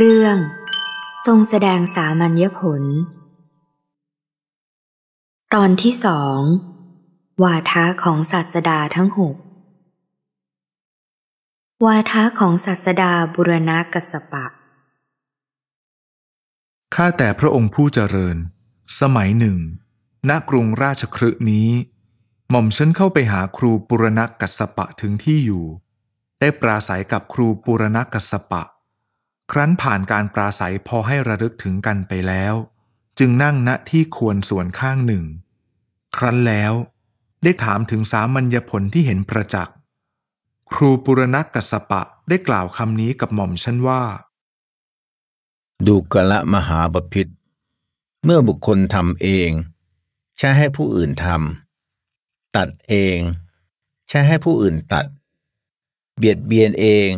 เรื่องทรงแสดงสามัญญผล ตอนที่สองวาทะของศาสดาทั้งหกวาทะของศาสดาบุรณะกัสปะข้าแต่พระองค์ผู้เจริญ สมัยหนึ่ง ณกรุงราชครืนี้ หม่อมฉันเข้าไปหาครูปุรณกัสปะถึงที่อยู่ ได้ปราศัยกับครูปุรณกัสปะครั้นผ่านการปราศัยพอให้ระลึกถึงกันไปแล้ว จึงนั่งณที่ควรส่วนข้างหนึ่ง ครั้นแล้วได้ถามถึงสามัญญผลที่เห็นประจักษ์ครูปุรณกัสปะได้กล่าวคำนี้กับหม่อมฉันว่า ดูกะละมหาบพิษเมื่อบุคคลทำเองใช้ให้ผู้อื่นทำตัดเองใช้ให้ผู้อื่นตัด เบียดเบียนเอง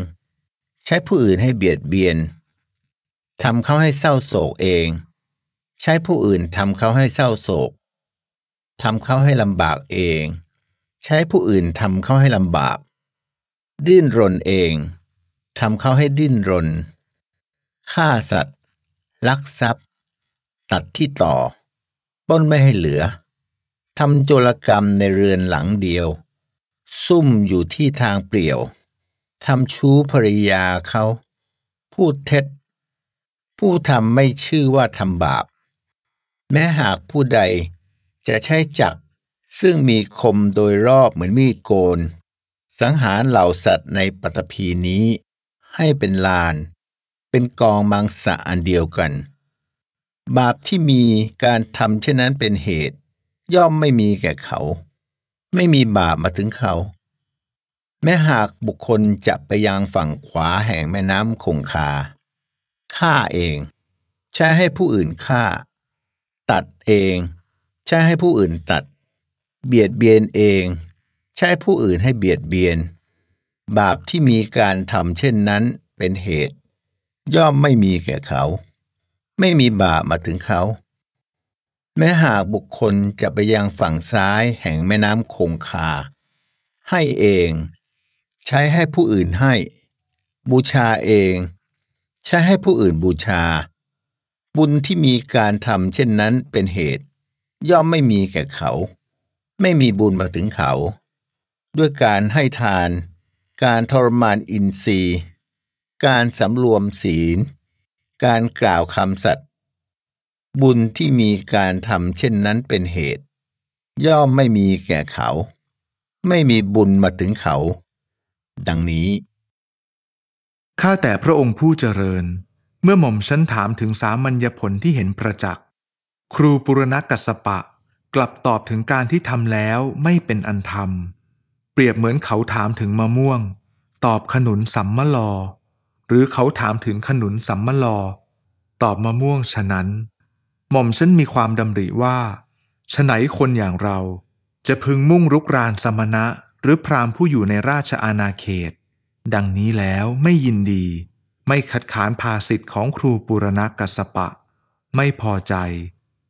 ใช้ผู้อื่นให้เบียดเบียนทำเขาให้เศร้าโศกเอง ใช้ผู้อื่นทำเขาให้เศร้าโศกทำเขาให้ลำบากเอง ใช้ผู้อื่นทำเขาให้ลำบาก ดิ้นรนเองทำเขาให้ดิ้นรน ฆ่าสัตว์ ลักทรัพย์ ตัดที่ต่อป้นไม่ให้เหลือทำโจรกรรมในเรือนหลังเดียวซุ่มอยู่ที่ทางเปลี่ยวทำชู้ภริยาเขา พูดเท็จ ผู้ทำไม่ชื่อว่าทำบาป แม้หากผู้ใดจะใช้จัก ซึ่งมีคมโดยรอบเหมือนมีดโกน สังหารเหล่าสัตว์ในปฐพีนี้ให้เป็นลาน เป็นกองมังสะอันเดียวกัน บาปที่มีการทำเช่นนั้นเป็นเหตุ ย่อมไม่มีแก่เขา ไม่มีบาปมาถึงเขาแม้หากบุคคลจะไปยังฝั่งขวาแห่งแม่น้ำคงคาฆ่าเอง ใช้ให้ผู้อื่นฆ่า ตัดเอง ใช้ให้ผู้อื่นตัด เบียดเบียนเอง ใช้ผู้อื่นให้เบียดเบียน บาปที่มีการทำเช่นนั้นเป็นเหตุย่อมไม่มีแก่เขา ไม่มีบาปมาถึงเขา แม้หากบุคคลจะไปยังฝั่งซ้ายแห่งแม่น้ำคงคา ให้เองใช้ให้ผู้อื่นให้ บูชาเอง ใช้ให้ผู้อื่นบูชา บุญที่มีการทำเช่นนั้นเป็นเหตุ ย่อมไม่มีแก่เขา ไม่มีบุญมาถึงเขาด้วยการให้ทานการทรมานอินทรีย์การสำรวมศีลการกล่าวคำสัตย์บุญที่มีการทำเช่นนั้นเป็นเหตุย่อมไม่มีแก่เขาไม่มีบุญมาถึงเขาดังนี้ข้าแต่พระองค์ผู้เจริญ เมื่อหม่อมฉันถามถึงสามัญญผลที่เห็นประจักษ์ครูปุรณกัสปะ กลับตอบถึงการที่ทำแล้วไม่เป็นอันทำเปรียบเหมือนเขาถามถึงมะม่วง ตอบขนุนสัมมะลอ หรือเขาถามถึงขนุนสัมมะลอ ตอบมะม่วงฉะนั้น หม่อมฉันมีความดำริว่าฉไหนคนอย่างเราจะพึงมุ่งรุกรานสมณะหรือพราหมณ์ผู้อยู่ในราชอาณาเขต ดังนี้แล้วไม่ยินดี ไม่ขัดขานภาสิทธิ์ของครูปุรณกัสปะ ไม่พอใจ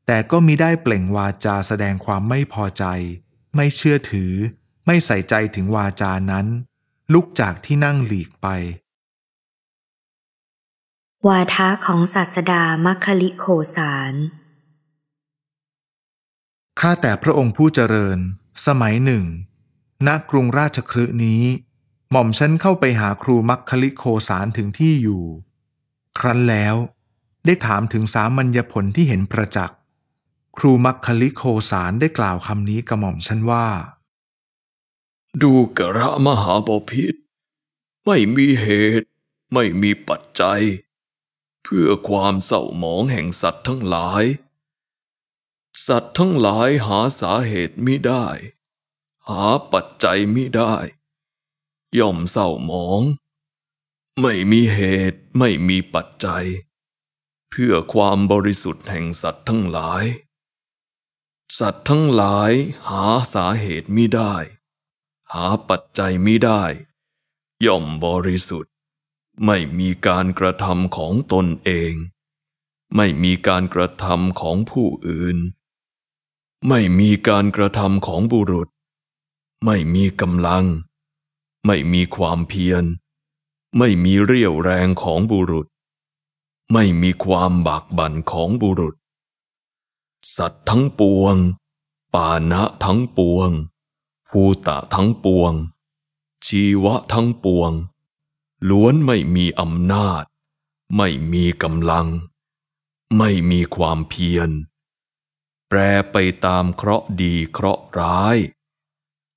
แต่ก็มิได้เปล่งวาจาแสดงความไม่พอใจ ไม่เชื่อถือ ไม่ใส่ใจถึงวาจานั้น ลุกจากที่นั่งหลีกไป วาทะของศาสดามัคคลิโคสารข้าแต่พระองค์ผู้เจริญ สมัยหนึ่งณกรุงราชครืนี้ หม่อมฉันเข้าไปหาครูมัคคลิโคสารถึงที่อยู่ ครั้นแล้วได้ถามถึงสามัญญผลที่เห็นประจักษ์ ครูมัคคลิโคสารได้กล่าวคำนี้กับหม่อมฉันว่า ดูกระมหาบพิษไม่มีเหตุไม่มีปัจจัย เพื่อความเศร้าหมองแห่งสัตว์ทั้งหลาย สัตว์ทั้งหลายหาสาเหตุไม่ได้หาปัจจัยไม่ได้ ย่อมเศร้าหมอง ไม่มีเหตุไม่มีปัจจัย เพื่อความบริสุทธิ์แห่งสัตว์ทั้งหลาย สัตว์ทั้งหลายหาสาเหตุมิได้ หาปัจจัยมิได้ ย่อมบริสุทธิ์ ไม่มีการกระทำของตนเอง ไม่มีการกระทำของผู้อื่น ไม่มีการกระทำของบุรุษไม่มีกำลัง ไม่มีความเพียร ไม่มีเรี่ยวแรงของบุรุษ ไม่มีความบากบั่นของบุรุษ สัตว์ทั้งปวง ปานะทั้งปวง ภูตะทั้งปวง ชีวะทั้งปวง ล้วนไม่มีอำนาจ ไม่มีกำลัง ไม่มีความเพียร แปรไปตามเคราะห์ดีเคราะห์ร้าย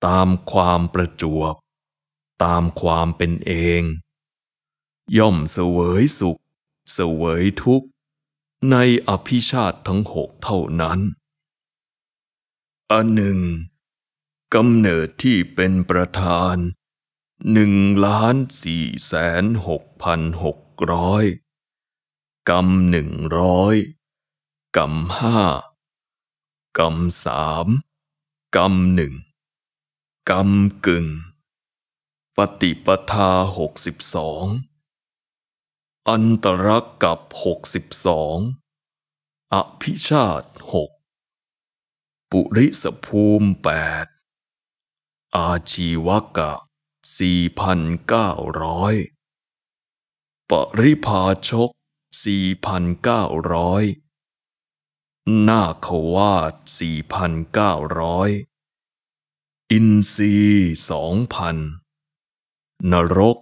ตามความประจวบ ตามความเป็นเอง ย่อมเสวยสุข เสวยทุกข์ ในอภิชาติทั้งหกเท่านั้น อันหนึ่ง กำเนิดที่เป็นประธานหนึ่งล้านสี่แสนหกพันหกร้อยกำหนึ่งร้อยกำห้ากำสามกำหนึ่งกรรมกึ่งปฏิปทาหกสิบสองอันตรกกับหกสิบสองอภิชาติหกปุริสภูมิแปดอาชีวกะสี่พันเก้าร้อยปริพาชกสี่พันเก้าร้อยนาควาดสี่พันเก้าร้อยอินทรีสองพันนรก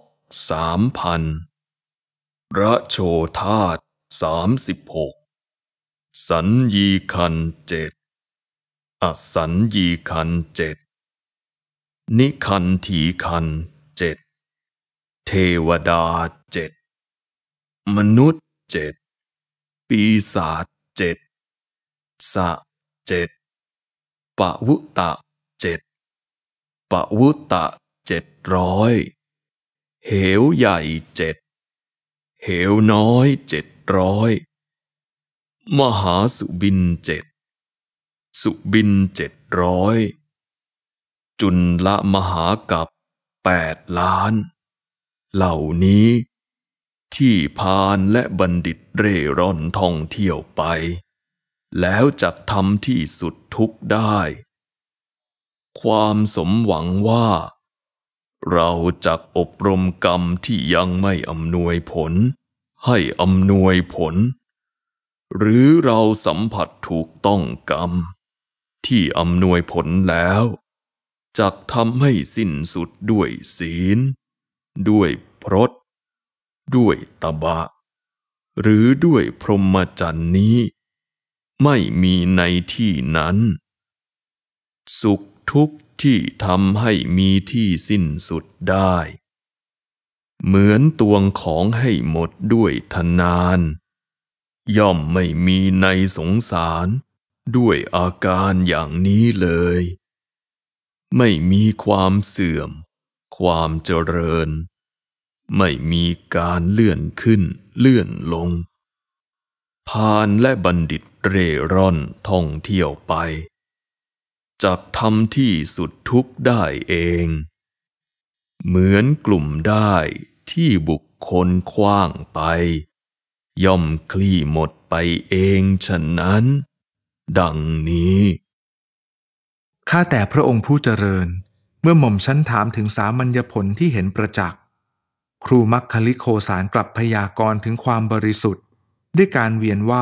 สามพันพระโชธาตสามสิบหกสัญญีคันเจ็ดอสัญญีคันเจ็ดนิคันถีคันเจ็ดเทวดาเจ็ดมนุษย์เจ็ดปีศาจเจ็ดสะเจ็ดปะวุตะเจ็ดปะวุตะเจ็ดร้อยเหวใหญ่เจ็ดเหวน้อยเจ็ดร้อยมหาสุบินเจ็ด สุบินเจ็ดร้อยจุลละมหากับแปดล้าน เหล่านี้ ที่พานและบัณฑิตเร่ร่อนท่องเที่ยวไป แล้วจักทำที่สุดทุกได้ความสมหวังว่า เราจะอบรมกรรมที่ยังไม่อำนวยผล ให้อำนวยผล หรือเราสัมผัสถูกต้องกรรม ที่อำนวยผลแล้วจะกทำให้สิ้นสุดด้วยศีล ด้วยพรตด้วยตบะ หรือด้วยพรหมจรรย์นี้ ไม่มีในที่นั้น สุขทุกข์ที่ทำให้มีที่สิ้นสุดได้ เหมือนตวงของให้หมดด้วยทนาน ย่อมไม่มีในสงสารด้วยอาการอย่างนี้เลย ไม่มีความเสื่อม ความเจริญ ไม่มีการเลื่อนขึ้นเลื่อนลง พานและบัณฑิตเร่ร่อนท่องเที่ยวไปจะกทำที่สุดทุกได้เอง เหมือนกลุ่มได้ที่บุคคลคว้างไป ย่อมคลี่หมดไปเองฉะนั้น ดังนี้ข้าแต่พระองค์ผู้เจริญเมื่อหม่อมชั้นถามถึงสามัญญผลที่เห็นประจักษ์ ครูมัคคลิโคสารกลับพยากรณ์ถึงความบริสุทธิ์ด้วยการเวียนไหว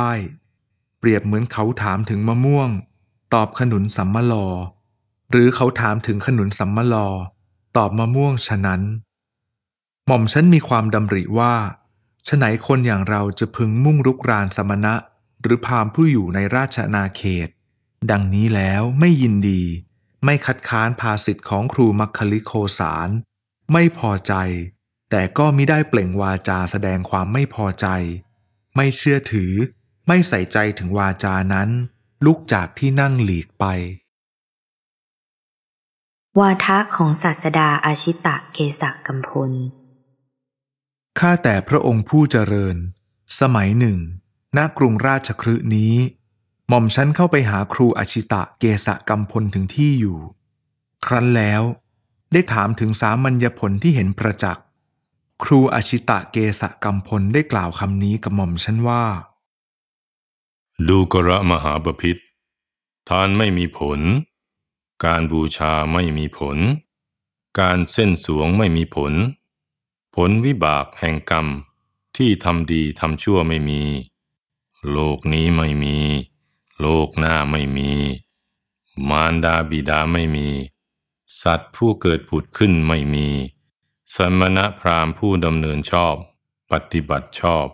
เปรียบเหมือนเขาถามถึงมะม่วงตอบขนุนสัมมาลอ หรือเขาถามถึงขนุนสัมมาลอ ตอบมะม่วงฉะนั้น หม่อมฉันมีความดำริว่าฉไหนคนอย่างเราจะพึงมุ่งรุกรานสมณะหรือพามผู้อยู่ในราชนาเขต ดังนี้แล้วไม่ยินดี ไม่คัดค้านภาสิทธิ์ของครูมัคคลิโคสาร ไม่พอใจ แต่ก็มิได้เปล่งวาจาแสดงความไม่พอใจ ไม่เชื่อถือ ไม่ใส่ใจถึงวาจานั้นลุกจากที่นั่งหลีกไป วาทะของศาสดาอาชิตะเกษกัมพล ข้าแต่พระองค์ผู้เจริญ สมัยหนึ่งณกรุงราชครืนี้หม่อมฉันเข้าไปหาครูอาชิตะเกษกัมพลถึงที่อยู่ ครั้นแล้ว ได้ถามถึงสามัญญผลที่เห็น ประจักษ์ครูอาชิตะเกษกัมพลได้กล่าวคำนี้กับหม่อมฉันว่าดูกระมหาปพิธทานไม่มีผล การบูชาไม่มีผล การเส้นสวงไม่มีผล ผลวิบากแห่งกรรมที่ทำดีทำชั่วไม่มี โลกนี้ไม่มี โลกหน้าไม่มี มารดาบิดาไม่มี สัตว์ผู้เกิดผุดขึ้นไม่มี สมณะพราหมณ์ผู้ดำเนินชอบ ปฏิบัติชอบ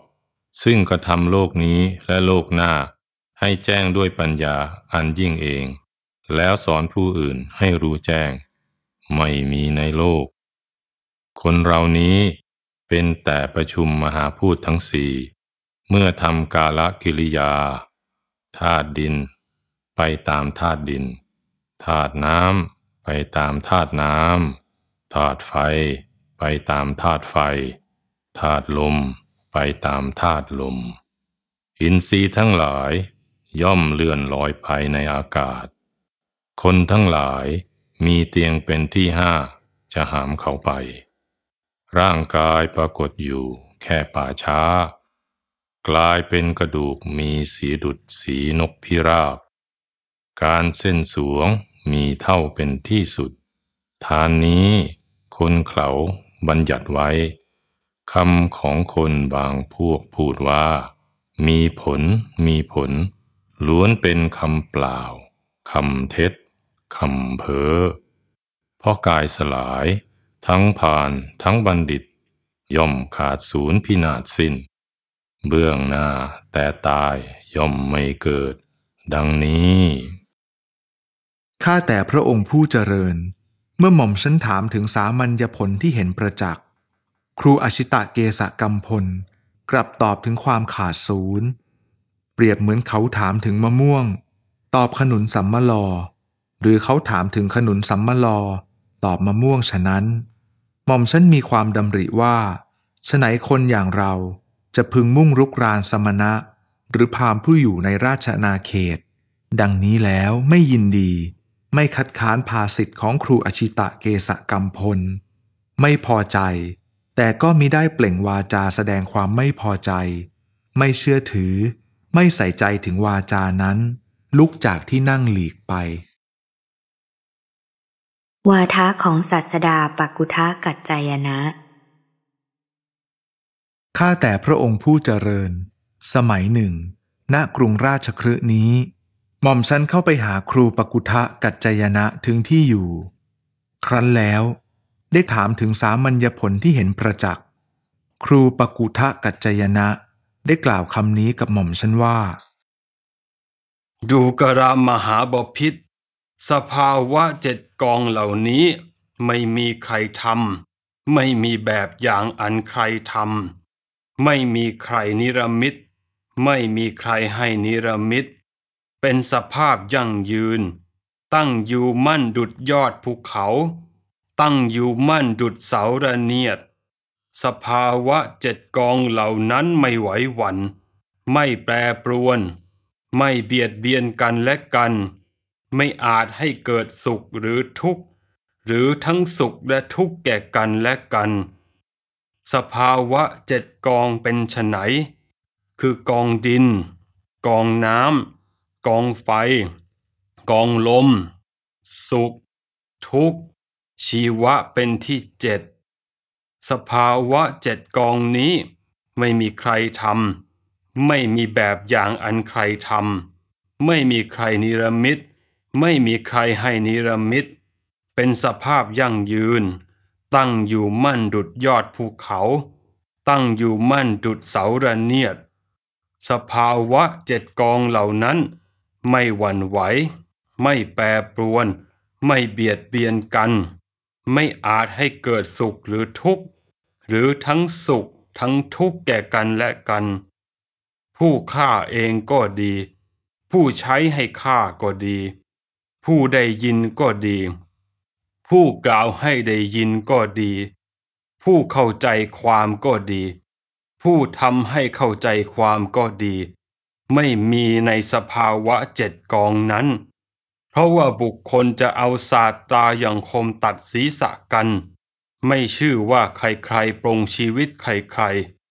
ซึ่งกระทำโลกนี้และโลกหน้าให้แจ้งด้วยปัญญาอันยิ่งเอง แล้วสอนผู้อื่นให้รู้แจ้งไม่มีในโลก คนเรานี้เป็นแต่ประชุมมหาพูดทั้งสี่เมื่อทำกาลกิริยาธาตุดิน ไปตามธาตุดินธาตุน้ำไปตามธาตุน้ำธาตุไฟ ไปตามธาตุไฟธาตุลมไปตามธาตุลม อินทรีย์ทั้งหลายย่อมเลื่อนลอยไปในอากาศ คนทั้งหลายมีเตียงเป็นที่ห้า จะหามเขาไป ร่างกายปรากฏอยู่แค่ป่าช้า กลายเป็นกระดูกมีสีดุดสีนกพิราบ การเส้นสวงมีเท่าเป็นที่สุด ทานนี้คนเขาบัญญัติไว้คำของคนบางพวกพูดว่ามีผลมีผลล้วนเป็นคำเปล่าคำเท็จคำเพ้อเพราะกายสลาย ทั้งผ่านทั้งบัณฑิต ย่อมขาดศูนย์พินาศสิน้น เบื้องหน้าแต่ตายย่อมไม่เกิด ดังนี้ ข้าแต่พระองค์ผู้เจริญ เมื่อหม่อมฉันถามถึงสามัญญผลที่เห็นประจักษ์ครูอชิตะเกษกัมพลกลับตอบถึงความขาดศูนย์รียบเหมือนเขาถามถึงมะม่วง ตอบขนุนสัมมาลอ หรือเขาถามถึงขนุนสัมมาลอตอบมะม่วงฉะนั้นหม่อมฉันมีความดำริว่าฉไหนคนอย่างเราจะพึงมุ่งรุกรานสมณะ หรือพามผู้อยู่ในราชนาเขต ดังนี้แล้วไม่ยินดี ไม่คัดค้านภาสิทธิ์ของครูอชิตะเกษกรรมพล ไม่พอใจ แต่ก็มิได้เปล่งวาจาแสดงความไม่พอใจ ไม่เชื่อถือไม่ใส่ใจถึงวาจานั้น ลุกจากที่นั่งหลีกไป วาทะของศัสดาปักุทะกัจจายนะข้าแต่พระองค์ผู้เจริญ สมัยหนึ่ง ณกรุงราชครืนี้ หม่อมฉันเข้าไปหาครูปกุทะกัจจายนะถึงที่อยู่ ครั้นแล้วได้ถามถึงสามัญญผลที่เห็นประจักษ์ครูปกุทะกัจจายนะได้กล่าวคำนี้กับหม่อมฉันว่า ดูกระมหาบพิษสภาวะเจ็ดกองเหล่านี้ไม่มีใครทำไม่มีแบบอย่างอันใครทำไม่มีใครนิรมิตไม่มีใครให้นิรมิตเป็นสภาพยั่งยืน ตั้งอยู่มั่นดุดยอดภูเขา ตั้งอยู่มั่นดุดเสาระเนียดสภาวะเจ็ดกองเหล่านั้นไม่ไหวหวัน่นไม่แปรปรวน ไม่เบียดเบียนกันและกัน ไม่อาจให้เกิดสุขหรือทุกข์หรือทั้งสุขและทุกข์แก่กันและกัน สภาวะเจ็ดกองเป็นไฉนคือกองดิน กองน้ำกองไฟ กองลมสุข ทุกข์ชีวะเป็นที่เจ็ดสภาวะเจ็ดกองนี้ ไม่มีใครทำไม่มีแบบอย่างอันใครทำไม่มีใครนิรมิตไม่มีใครให้นิรมิตเป็นสภาพยั่งยืน ตั้งอยู่มั่นดุดยอดภูเขา ตั้งอยู่มั่นดุดเสาระเนียดสภาวะเจ็ดกองเหล่านั้น ไม่หวั่นไหวไม่แปรปรวน ไม่เบียดเบียนกัน ไม่อาจให้เกิดสุขหรือทุกข์หรือทั้งสุขทั้งทุกข์แก่กันและกัน ผู้ฆ่าเองก็ดี ผู้ใช้ให้ฆ่าก็ดี ผู้ได้ยินก็ดี ผู้กล่าวให้ได้ยินก็ดี ผู้เข้าใจความก็ดี ผู้ทำให้เข้าใจความก็ดี ไม่มีในสภาวะเจ็ดกองนั้น เพราะว่าบุคคลจะเอาศาสตราอย่างคมตัดศีรษะกันไม่ชื่อว่าใครๆ ปรงชีวิตใคร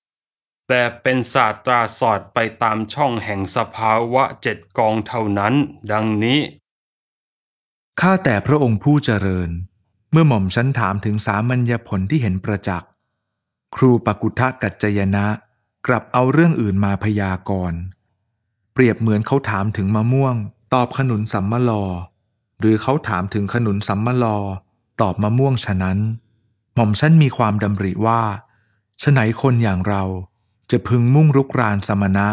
ๆ แต่เป็นศาสตราสอดไปตามช่องแห่งสภาวะเจ็ดกองเท่านั้นดังนี้ ข้าแต่พระองค์ผู้เจริญ เมื่อหม่อมฉันถามถึงสามัญญผลที่เห็นประจักษ์ครูปกุทะกัจจยนะกลับเอาเรื่องอื่นมาพยากรณ์เปรียบเหมือนเขาถามถึงมะม่วงตอบขนุนสัมมลอ หรือเขาถามถึงขนุนสัมมลอตอบมะม่วงฉะนั้นม่อมฉันมีความดำริว่าฉไหนคนอย่างเราจะพึงมุ่งรุกรานสมณะ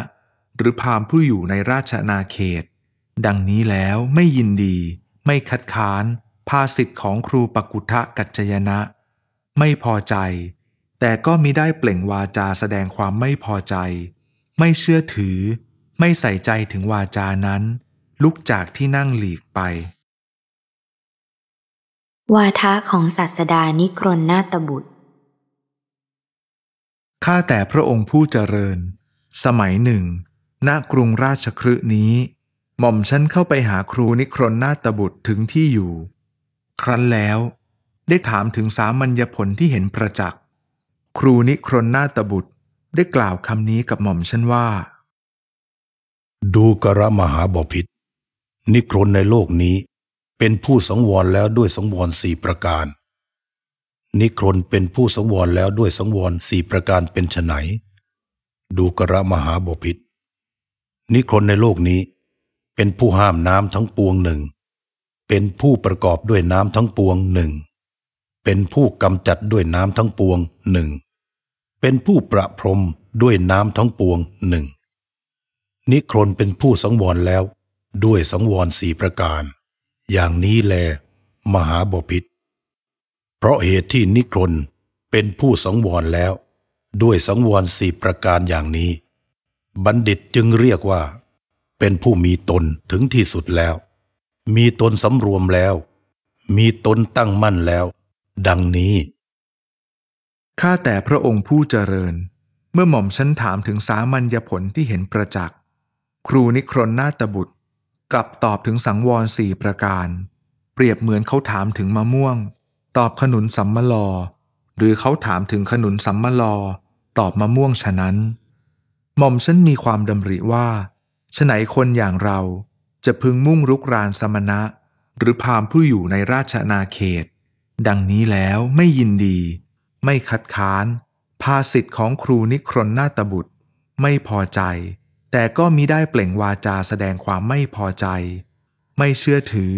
หรือพามผู้อยู่ในราชนาเขต ดังนี้แล้วไม่ยินดี ไม่คัดค้านภาสิทธิ์ของครูปกุทะกัจจยนะ ไม่พอใจ แต่ก็มิได้เปล่งวาจาแสดงความไม่พอใจ ไม่เชื่อถือ ไม่ใส่ใจถึงวาจานั้น ลุกจากที่นั่งหลีกไปวาทะของศาสดานิครนนาตบุตร ข้าแต่พระองค์ผู้เจริญ สมัยหนึ่งณกรุงราชครืนี้ หม่อมฉันเข้าไปหาครูนิครนนาตบุตรถึงที่อยู่ ครั้นแล้วได้ถามถึงสามัญญผลที่เห็นประจักษ์ครูนิครนนาตบุตรได้กล่าวคำนี้กับหม่อมฉันว่า ดูกระมหาบพิษนิครนในโลกนี้เป็นผู้สังวรแล้วด้วยสังวรสี่ประการ นิครนเป็นผู้สังวรแล้วด้วยสังวรสี่ประการเป็นไฉนดูกระมหาบพิษนิครนในโลกนี้เป็นผู้ห้ามน้ำทั้งปวงหนึ่งเป็นผู้ประกอบด้วยน้ำทั้งปวงหนึ่งเป็นผู้กำจัดด้วยน้ำทั้งปวงหนึ่งเป็นผู้ประพรมด้วยน้ำทั้งปวงหนึ่งนิครนเป็นผู้สังวรแล้วด้วยสังวรสี่ประการอย่างนี้แล มหาบพิษเพราะเหตุที่นิครนเป็นผู้สังวรแล้ว ด้วยสังวรสี่ประการอย่างนี้ บัณฑิตจึงเรียกว่าเป็นผู้มีตนถึงที่สุดแล้ว มีตนสำรวมแล้ว มีตนตั้งมั่นแล้ว ดังนี้ ข้าแต่พระองค์ผู้เจริญ เมื่อหม่อมฉันถามถึงสามัญญผลที่เห็นประจักษ์ครูนิครนนาตบุตรกลับตอบถึงสังวรสี่ประการ เปรียบเหมือนเขาถามถึงมะม่วง ตอบขนุนสัมมลอ หรือเขาถามถึงขนุนสัมมลอ ตอบมะม่วงฉะนั้นหม่อมฉันมีความดำริว่าฉไหนคนอย่างเราจะพึงมุ่งรุกรานสมณะ หรือพามผู้อยู่ในราชนาเขต ดังนี้แล้วไม่ยินดี ไม่คัดค้าน ภาสิทธิ์ของครูนิครนนาตบุตรไม่พอใจแต่ก็มิได้เปล่งวาจาแสดงความไม่พอใจ ไม่เชื่อถือ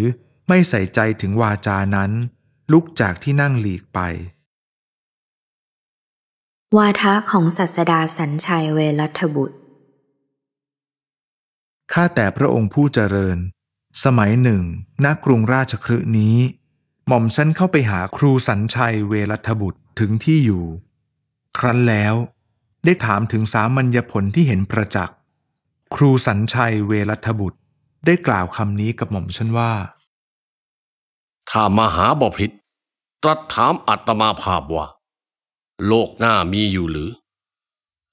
ไม่ใส่ใจถึงวาจานั้น ลุกจากที่นั่งหลีกไป วาทะของศัสดาสัญชัยเวรัตบุตรข้าแต่พระองค์ผู้เจริญ สมัยหนึ่ง ณกรุงราชครืนี้ หม่อมฉันเข้าไปหาครูสัญชัยเวรัตบุตรถึงที่อยู่ ครั้นแล้ว ได้ถามถึงสามัญญผลที่เห็นประจักษครูสัญชัยเวรัตบุตรได้กล่าวคำนี้กับหม่อมฉันว่า ถ้ามหาบพิษตรัสถามอัตมาภาพว่า โลกหน้ามีอยู่หรือ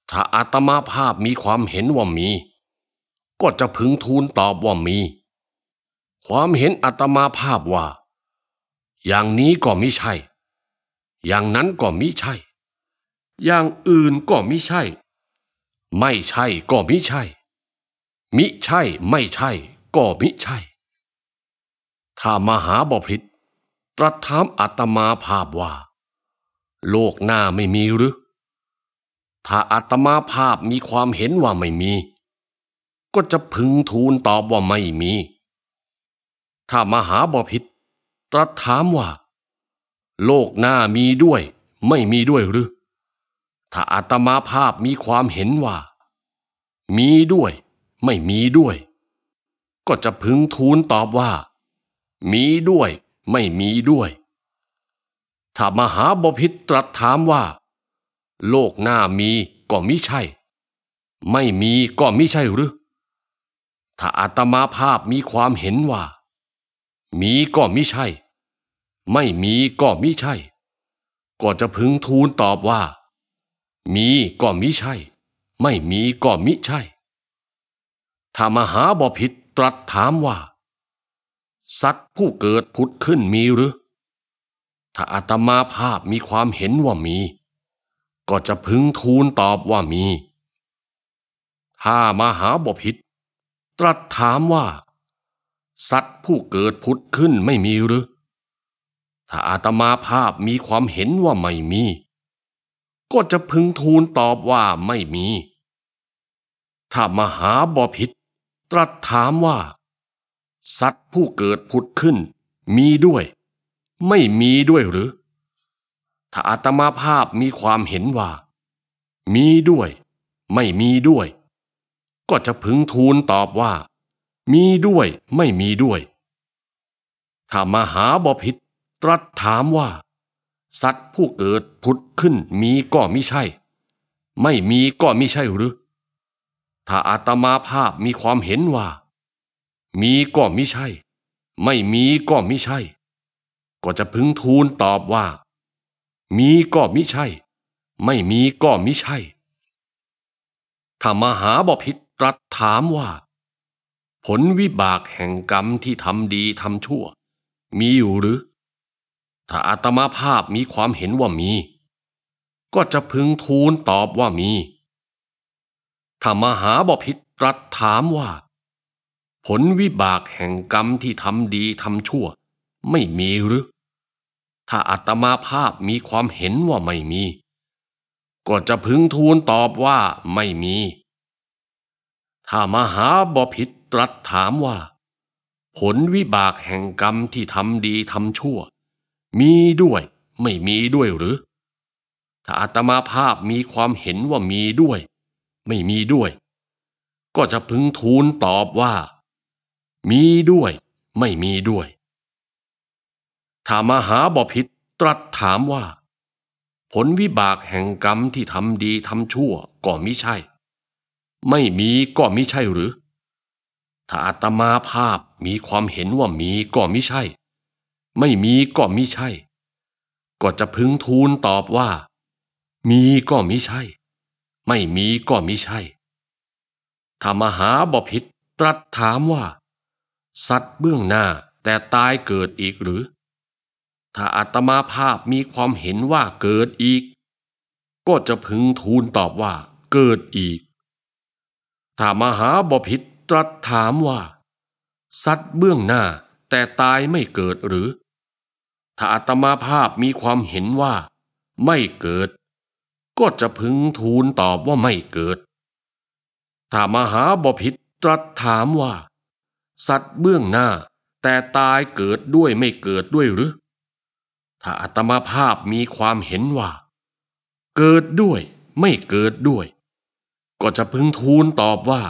ถ้าอัตมาภาพมีความเห็นว่ามี ก็จะพึงทูลตอบว่ามี ความเห็นอัตมาภาพว่า อย่างนี้ก็มิใช่ อย่างนั้นก็มิใช่ อย่างอื่นก็มิใช่ ไม่ใช่ก็มิใช่มิใช่ไม่ใช่ ก็มิใช่ ถ้ามหาบพิษตรัสถามอาตมาภาพว่า โลกหน้าไม่มีหรือ ถ้าอาตมาภาพมีความเห็นว่าไม่มี ก็จะพึงทูลตอบว่าไม่มี ถ้ามหาบพิษตรัสถามว่า โลกหน้ามีด้วย ไม่มีด้วยหรือ ถ้าอาตมาภาพมีความเห็นว่า มีด้วยไม่มีด้วย ก็จะพึงทูลตอบว่า มีด้วย ไม่มีด้วย ถ้ามหาบพิตรตรัสถามว่า โลกหน้ามีก็มิใช่ ไม่มีก็มิใช่หรือถ้าอาตมาภาพมีความเห็นว่า มีก็มิใช่ ไม่มีก็มิใช่ ก็จะพึงทูลตอบว่า มีก็มิใช่ ไม่มีก็มิใช่ถ้ามหาบพิษตรัสถามว่า สัตว์ผู้เกิดพุทธขึ้นมีหรือ ถ้าอาตมาภาพมีความเห็นว่ามี ก็จะพึงทูลตอบว่ามี ถ้ามหาบพิษตรัสถามว่า สัตว์ผู้เกิดพุทธขึ้นไม่มีหรือ ถ้าอาตมาภาพมีความเห็นว่าไม่มี ก็จะพึงทูลตอบว่าไม่มี ถ้ามหาบพิษตรัสถามว่า สัตว์ผู้เกิดผุดขึ้น มีด้วย ไม่มีด้วยหรือ ถ้าอาตมาภาพมีความเห็นว่า มีด้วย ไม่มีด้วย ก็จะพึงทูลตอบว่า มีด้วย ไม่มีด้วย ถ้ามหาบพิตรตรัสถามว่า สัตว์ผู้เกิดผุดขึ้น มีก็มิใช่ ไม่มีก็มิใช่หรือถ้าอาตมาภาพมีความเห็นว่า มีก็มิใช่ ไม่มีก็มิใช่ ก็จะพึงทูลตอบว่า มีก็มิใช่ ไม่มีก็มิใช่ ถ้ามหาบพิตรัสถามว่า ผลวิบากแห่งกรรมที่ทำดีทำชั่ว มีอยู่หรือ ถ้าอาตมาภาพมีความเห็นว่ามี ก็จะพึงทูลตอบว่ามีถ้ามหาบพิตรตรัสถามว่า ผลวิบากแห่งกรรมที่ทำดีทำชั่ว ไม่มีหรือ ถ้าอัตมาภาพมีความเห็นว่าไม่มีก็จะพึงทูลตอบว่าไม่มี ถ้ามหาบพิตรตรัสถามว่า ผลวิบากแห่งกรรมที่ทำดีทำชั่ว มีด้วย ไม่มีด้วยหรือ ถ้าอาตมาภาพมีความเห็นว่ามีด้วยไม่มีด้วย ก็จะพึงทูลตอบว่า มีด้วย ไม่มีด้วย ถ้ามหาบพิษตรัสถามว่า ผลวิบากแห่งกรรมที่ทำดีทำชั่วก็มิใช่ ไม่มีก็มิใช่หรือ ถ้าอาตมาภาพมีความเห็นว่ามีก็มิใช่ ไม่มีก็มิใช่ ก็จะพึงทูลตอบว่า มีก็มิใช่ไม่มีก็มิใช่ธรรมหาบพิษตรัสถามว่า สัตว์เบื้องหน้าแต่ตายเกิดอีกหรือ ถ้าอาตมาภาพมีความเห็นว่าเกิดอีก ก็จะพึงทูลตอบว่า เกิดอีกถ้ามหาบพิษตรัสถามว่า สัตว์เบื้องหน้า แต่ตายไม่เกิดหรือ ถ้าอาตมาภาพมีความเห็นว่า ไม่เกิดก็จะพึงทูลตอบว่าไม่เกิด ถ้ามหาบพิตรตรัสถามว่า สัตว์เบื้องหน้า แต่ตายเกิดด้วยไม่เกิดด้วยหรือ ถ้าอัตมาภาพมีความเห็นว่า เกิดด้วยไม่เกิดด้วย ก็จะพึงทูลตอบว่า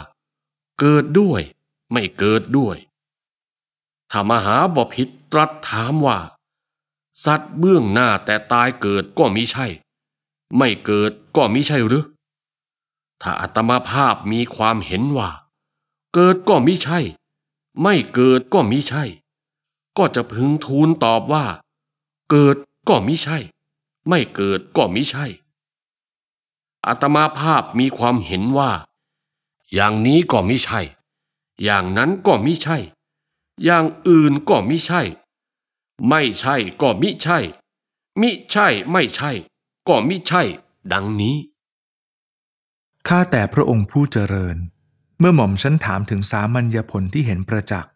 เกิดด้วยไม่เกิดด้วย ถ้ามหาบพิตรตรัสถามว่า สัตว์เบื้องหน้าแต่ตายเกิดก็มิใช่ไม่เกิดก็มิใช่หรือ ถ้าอัตมาภาพมีความเห็นว่า เกิดก็มิใช่ ไม่เกิดก็มิใช่ ก็จะพึงทูลตอบว่า เกิดก็มิใช่ ไม่เกิดก็มิใช่ อัตมาภาพมีความเห็นว่า อย่างนี้ก็มิใช่ อย่างนั้นก็มิใช่ อย่างอื่นก็มิใช่ ไม่ใช่ก็มิใช่ มิใช่ไม่ใช่ก็มิใช่ดังนี้ ข้าแต่พระองค์ผู้เจริญ เมื่อหม่อมฉันถามถึงสามัญญผลที่เห็นประจักษ์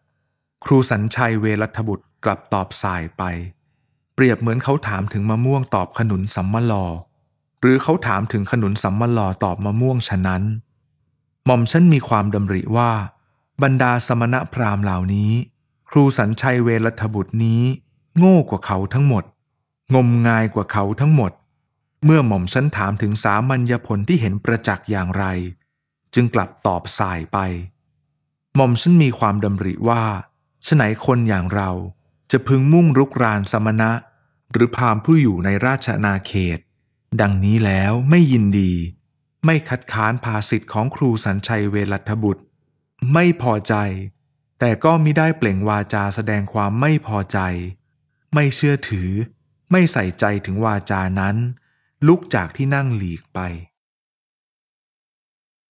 ครูสัญชัยเวรัตบุตรกลับตอบสายไป เปรียบเหมือนเขาถามถึงมะม่วงตอบขนุนสัมมลอ หรือเขาถามถึงขนุนสัมมลอตอบมะม่วงฉะนั้นหม่อมฉันมีความดำริว่า บรรดาสมณะพราหมณ์เหล่านี้ ครูสัญชัยเวรัตบุตรนี้ โง่กว่าเขาทั้งหมด งมงายกว่าเขาทั้งหมดเมื่อหม่อมฉันถามถึงสามัญญผลที่เห็นประจักษ์อย่างไร จึงกลับตอบสายไป หม่อมฉันมีความดำริว่าฉไหนคนอย่างเราจะพึงมุ่งรุกรานสมณะ หรือพามผู้อยู่ในราชนาเขต ดังนี้แล้วไม่ยินดี ไม่คัดค้านภาสิทธิ์ของครูสัญชัยเวรัตบุตร ไม่พอใจ แต่ก็มิได้เปล่งวาจาแสดงความไม่พอใจ ไม่เชื่อถือ ไม่ใส่ใจถึงวาจานั้นลุกจากที่นั่งหลีกไป